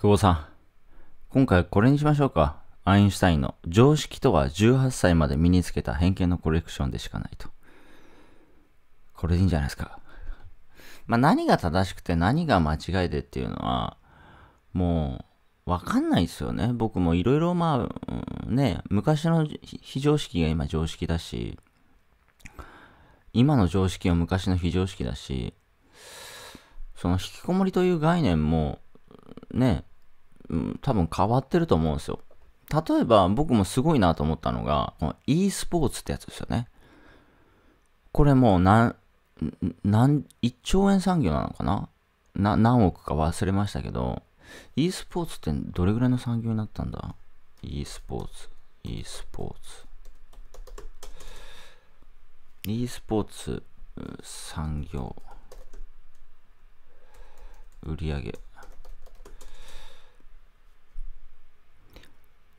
久保さん、今回これにしましょうか。アインシュタインの常識とは18歳まで身につけた偏見のコレクションでしかないと。これでいいんじゃないですか。まあ、何が正しくて何が間違いでっていうのは、もう、わかんないですよね。僕もいろいろまあ、うん、ね、昔の非常識が今常識だし、今の常識は昔の非常識だし、その引きこもりという概念も、ね、うん、多分変わってると思うんですよ。例えば僕もすごいなと思ったのが、この e スポーツってやつですよね。これもう何、何、1兆円産業なのかなな何億か忘れましたけど、e スポーツってどれぐらいの産業になったんだ ?e スポーツ、e スポーツ。e スポーツ産業売上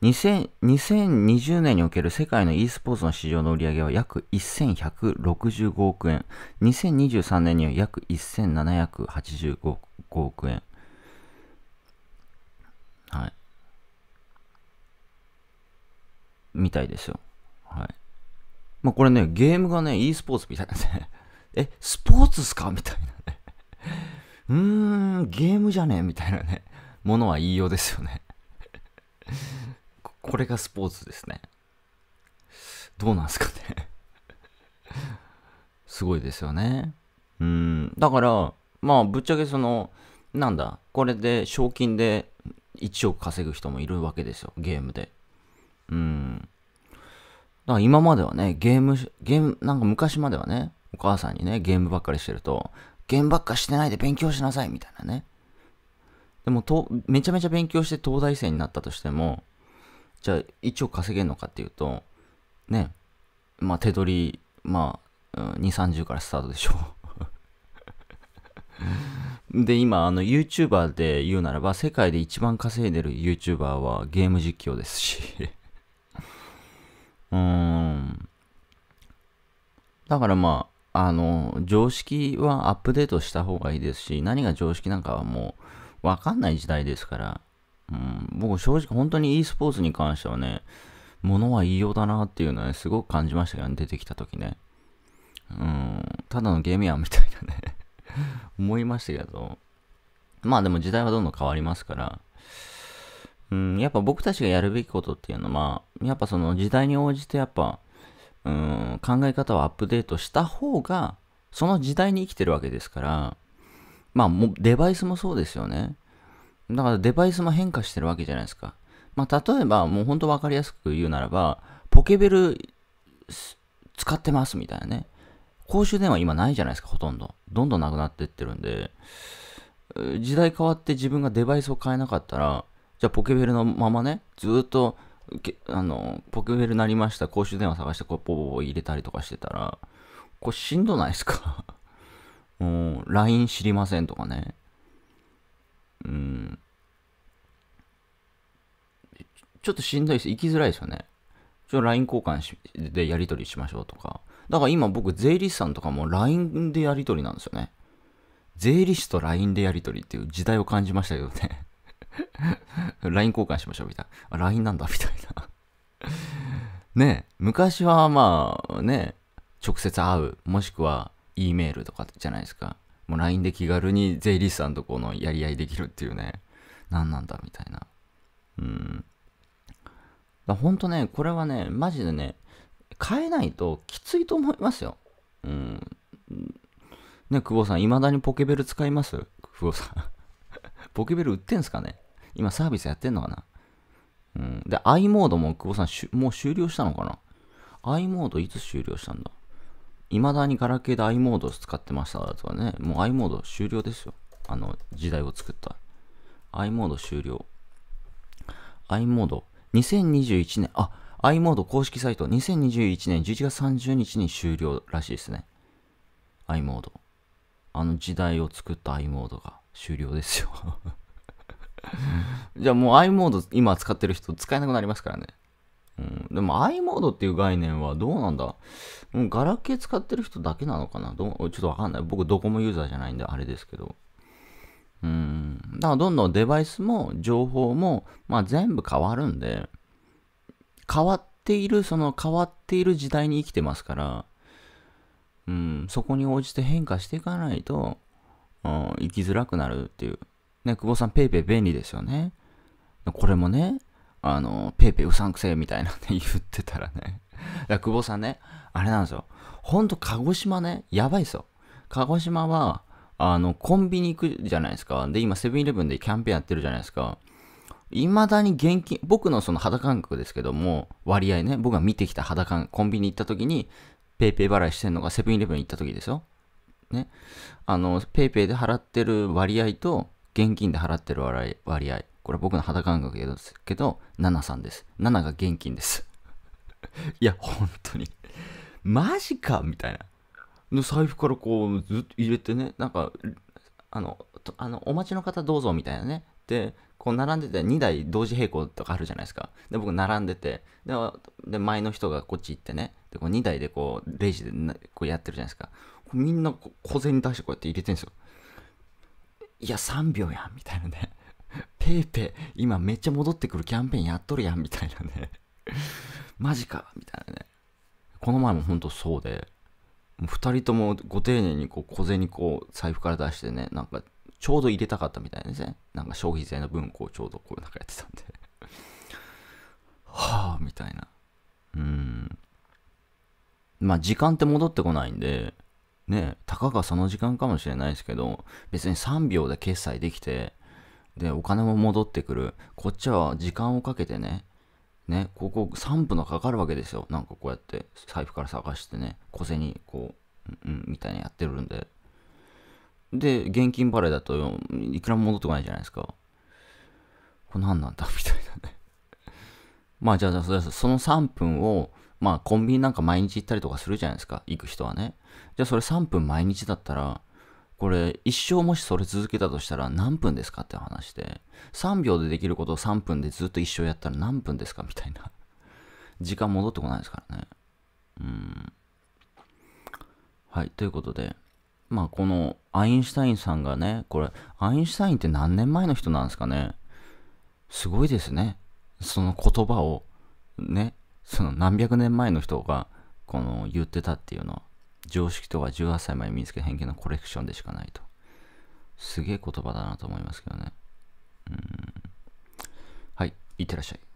2020年における世界の e スポーツの市場の売り上げは約1165億円。2023年には約1785億円。はい。みたいですよ。はい。まあ、これね、ゲームがね、e スポーツみたいなね。え、スポーツっすかみたいなね。うーん、ゲームじゃねみたいなね。ものは言いようですよね。これがスポーツですね。どうなんすかね すごいですよね。うん。だから、まあ、ぶっちゃけその、なんだ、これで賞金で1億稼ぐ人もいるわけですよ、ゲームで。うん。だから今まではね、ゲーム、ゲーム、なんか昔まではね、お母さんにね、ゲームばっかりしてると、ゲームばっかしてないで勉強しなさい、みたいなね。でもと、めちゃめちゃ勉強して東大生になったとしても、じゃあ1億稼げるのかっていうと、ね、まあ手取り、まあ、うん、2、30からスタートでしょう で、今、あの、YouTuber で言うならば、世界で一番稼いでる YouTuber はゲーム実況ですし うーん。だからまあ、あの、常識はアップデートした方がいいですし、何が常識なんかはもう、わかんない時代ですから、うん、僕正直本当に e スポーツに関してはね、物は言いようだなっていうのは、ね、すごく感じましたけどね、出てきた時ね。うん、ただのゲームやんみたいなね 思いましたけど。まあでも時代はどんどん変わりますから、うん、やっぱ僕たちがやるべきことっていうのは、やっぱその時代に応じてやっぱ、うん、考え方をアップデートした方が、その時代に生きてるわけですから、まあもデバイスもそうですよね。だからデバイスも変化してるわけじゃないですか。まあ、例えば、もう本当分かりやすく言うならば、ポケベル使ってますみたいなね。公衆電話今ないじゃないですか、ほとんど。どんどんなくなってってるんで、時代変わって自分がデバイスを変えなかったら、じゃあポケベルのままね、ずっと、あの、ポケベルなりました、公衆電話探して、こう、ポポポ入れたりとかしてたら、これしんどないですか うん、LINE 知りませんとかね。うん。ちょっとしんどいです。行きづらいですよね。ちょ、LINE 交換しでやり取りしましょうとか。だから今僕、税理士さんとかも LINE でやり取りなんですよね。税理士と LINE でやり取りっていう時代を感じましたけどね。LINE 交換しましょうみたいな。LINE なんだみたいな。ね昔はまあね、直接会う、もしくは E メールとかじゃないですか。もう LINE で気軽に税理士さんとこのやり合いできるっていうね、何なんだみたいな。うん。だほんとね、これはね、マジでね、変えないときついと思いますよ。うん。ね、久保さん、未だにポケベル使います久保さん ポケベル売ってんすかね今サービスやってんのかなうん。で、i モードも久保さん、もう終了したのかな ?i モードいつ終了したんだ未だにガラケーで i モード使ってましただとかね、もう i モード終了ですよ。あの時代を作った。i モード終了。i モード、2021年、あ、i モード公式サイト、2021年11月30日に終了らしいですね。i モード。あの時代を作った i モードが終了ですよ じゃあもう i モード今使ってる人使えなくなりますからね。うん、でも i モードっていう概念はどうなんだうガラケー使ってる人だけなのかなどちょっとわかんない。僕ドコモユーザーじゃないんであれですけど。うん。だからどんどんデバイスも情報も、まあ、全部変わるんで、変わっている、その変わっている時代に生きてますから、うん、そこに応じて変化していかないと、うん、生きづらくなるっていう。ね、久保さん、ペイペイ便利ですよね。これもね、あの、ペイペイうさんくせえみたいなね、言ってたらね。だら久保さんね、あれなんですよ。ほんと鹿児島ね、やばいですよ。鹿児島は、あの、コンビニ行くじゃないですか。で、今セブンイレブンでキャンペーンやってるじゃないですか。未だに現金、僕のその肌感覚ですけども、割合ね、僕が見てきた肌感、コンビニ行った時に、ペイペイ払いしてんのがセブンイレブン行った時ですよ。ね。あの、ペイペイで払ってる割合と、現金で払ってる割合、これ僕の肌感覚ですけど、7さんです。7が現金です。いや、本当に。マジかみたいな。の財布からこう、ずっと入れてね、なんか、あの、あのお待ちの方どうぞみたいなね。で、こう並んでて2台同時並行とかあるじゃないですか。で、僕並んでて、で、前の人がこっち行ってね、で、こう2台でこう、レジでこうやってるじゃないですか。みんな小銭出してこうやって入れてるんですよ。いや、3秒やんみたいなね。PayPay 今めっちゃ戻ってくるキャンペーンやっとるやんみたいなね マジかみたいなねこの前もほんとそうで2人ともご丁寧にこう小銭こう財布から出してねなんかちょうど入れたかったみたいですねなんか消費税の分こうちょうどこうなんかやってたんではあみたいなうんまあ時間って戻ってこないんでねたかがその時間かもしれないですけど別に3秒で決済できてで、お金も戻ってくる。こっちは時間をかけてね、ね、ここ3分のかかるわけですよ。なんかこうやって財布から探してね、小銭、こう、うん、うん、みたいにやってるんで。で、現金払いだといくらも戻ってこないじゃないですか。これ何なんだみたいなね まあじゃあ、その3分を、まあコンビニなんか毎日行ったりとかするじゃないですか。行く人はね。じゃあそれ3分毎日だったら、これ一生もしそれ続けたとしたら何分ですかって話で3秒でできることを3分でずっと一生やったら何分ですかみたいな時間戻ってこないですからねうんはいということでまあこのアインシュタインさんがねこれアインシュタインって何年前の人なんですかねすごいですねその言葉をねその何百年前の人がこの言ってたっていうのは常識とは18歳まで身につけ偏見のコレクションでしかないと。すげえ言葉だなと思いますけどね。うん。はい、いってらっしゃい。